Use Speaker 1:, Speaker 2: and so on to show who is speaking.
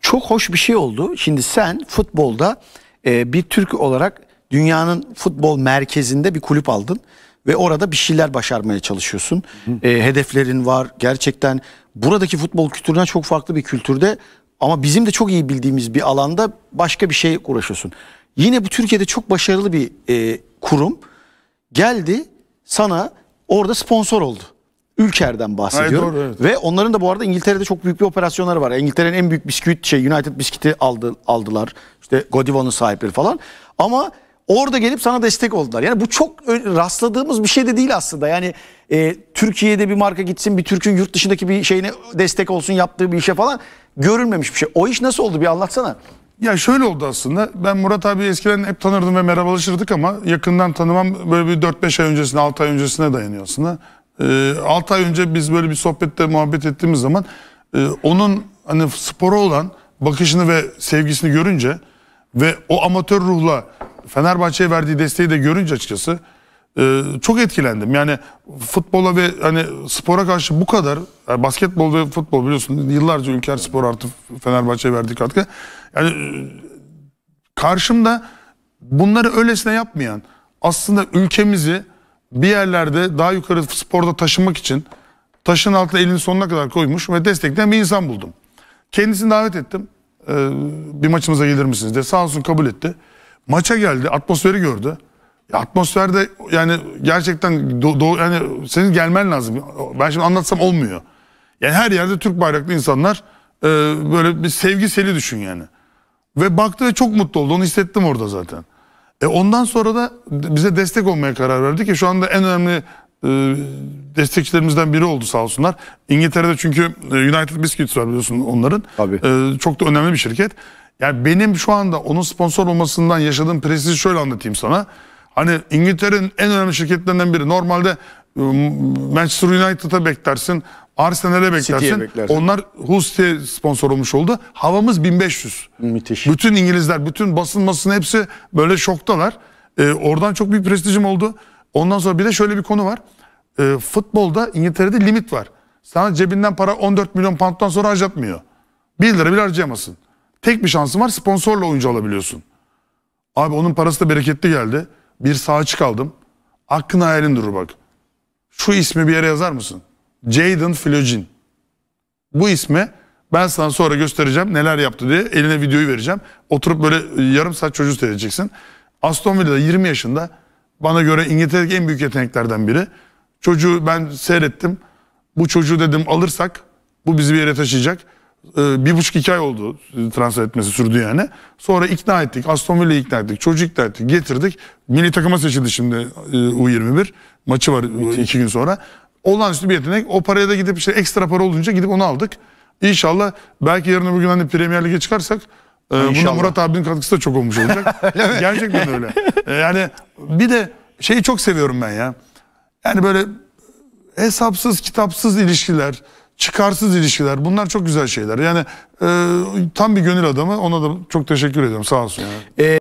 Speaker 1: Çok hoş bir şey oldu. Şimdi sen futbolda e, bir Türk olarak dünyanın futbol merkezinde bir kulüp aldın ve orada bir şeyler başarmaya çalışıyorsun. E, hedeflerin var gerçekten. Buradaki futbol kültüründen çok farklı bir kültürde ama bizim de çok iyi bildiğimiz bir alanda başka bir şey uğraşıyorsun. Yine bu Türkiye'de çok başarılı bir e, kurum geldi sana orada sponsor oldu. Ülker'den bahsediyorum. Hayır, doğru, evet. Ve onların da bu arada İngiltere'de çok büyük bir operasyonları var. İngiltere'nin en büyük bisküvit şey United bisküviti aldı, aldılar. İşte Godiva'nın sahipleri falan. Ama orada gelip sana destek oldular. Yani bu çok rastladığımız bir şey de değil aslında. Yani e, Türkiye'de bir marka gitsin bir Türk'ün yurt dışındaki bir şeyine destek olsun yaptığı bir işe falan görülmemiş bir şey. O iş nasıl oldu bir anlatsana. Ya şöyle oldu aslında. Ben Murat abi eskiden hep tanırdım ve merhabalaşırdık
Speaker 2: ama yakından tanımam böyle bir 4-5 ay öncesine, 6 ay öncesine dayanıyor aslında e, ee, 6 ay önce biz böyle bir sohbette muhabbet ettiğimiz zaman e, onun hani spora olan bakışını ve sevgisini görünce ve o amatör ruhla Fenerbahçe'ye verdiği desteği de görünce açıkçası e, çok etkilendim. Yani futbola ve hani spora karşı bu kadar yani basketbol ve futbol biliyorsun yıllarca Ülker Spor artı Fenerbahçe'ye verdiği katkı. Yani e, karşımda bunları öylesine yapmayan aslında ülkemizi bir yerlerde daha yukarı sporda taşınmak için taşın altına elini sonuna kadar koymuş ve destekleyen bir insan buldum. Kendisini davet ettim. Ee, bir maçımıza gelir misiniz diye. Sağ olsun kabul etti. Maça geldi, atmosferi gördü. Ya atmosferde yani gerçekten do, do, yani senin gelmen lazım. Ben şimdi anlatsam olmuyor. Yani her yerde Türk bayraklı insanlar e, böyle bir sevgi seli düşün yani. Ve baktı ve çok mutlu oldu. Onu hissettim orada zaten. E ondan sonra da bize destek olmaya karar verdi ki şu anda en önemli e, destekçilerimizden biri oldu sağ olsunlar. İngiltere'de çünkü e, United Biscuits var biliyorsun onların. Tabii. E, çok da önemli bir şirket. Yani benim şu anda onun sponsor olmasından yaşadığım prestiji şöyle anlatayım sana. Hani İngiltere'nin en önemli şirketlerinden biri. Normalde ıı, Manchester United'a beklersin. Arsenal'e beklersin. beklersin. Onlar Hull'e sponsor olmuş oldu. Havamız 1500. Müthiş. Bütün İngilizler, bütün basın basın hepsi böyle şoktalar. Ee, oradan çok büyük prestijim oldu. Ondan sonra bir de şöyle bir konu var. Ee, futbolda İngiltere'de limit var. Sana cebinden para 14 milyon pound'dan sonra harcatmıyor. 1 lira bile harcayamasın. Tek bir şansın var sponsorla oyuncu alabiliyorsun. Abi onun parası da bereketli geldi. Bir sağa çıkaldım. Aklın hayalin durur bak. Şu ismi bir yere yazar mısın? Jaden Flojin. Bu ismi ben sana sonra göstereceğim neler yaptı diye eline videoyu vereceğim. Oturup böyle e, yarım saat çocuğu seyredeceksin. Aston Villa'da 20 yaşında bana göre İngiltere'deki en büyük yeteneklerden biri. Çocuğu ben seyrettim. Bu çocuğu dedim alırsak bu bizi bir yere taşıyacak. Ee, bir buçuk iki ay oldu transfer etmesi sürdü yani. Sonra ikna ettik. Aston Villa'yı ikna ettik. Çocuğu ikna ettik. Getirdik. Milli takıma seçildi şimdi e, U21. Maçı var e, Müthiş. iki gün sonra olağanüstü bir yetenek. O paraya da gidip işte ekstra para olunca gidip onu aldık. İnşallah belki yarın öbür gün hani Premier Lig'e çıkarsak e, bunda Murat abinin katkısı da çok olmuş olacak. Gerçekten öyle. E, yani bir de şeyi çok seviyorum ben ya. Yani böyle hesapsız, kitapsız ilişkiler, çıkarsız ilişkiler bunlar çok güzel şeyler. Yani e, tam bir gönül adamı ona da çok teşekkür ediyorum sağ olsun. Yani. E ee,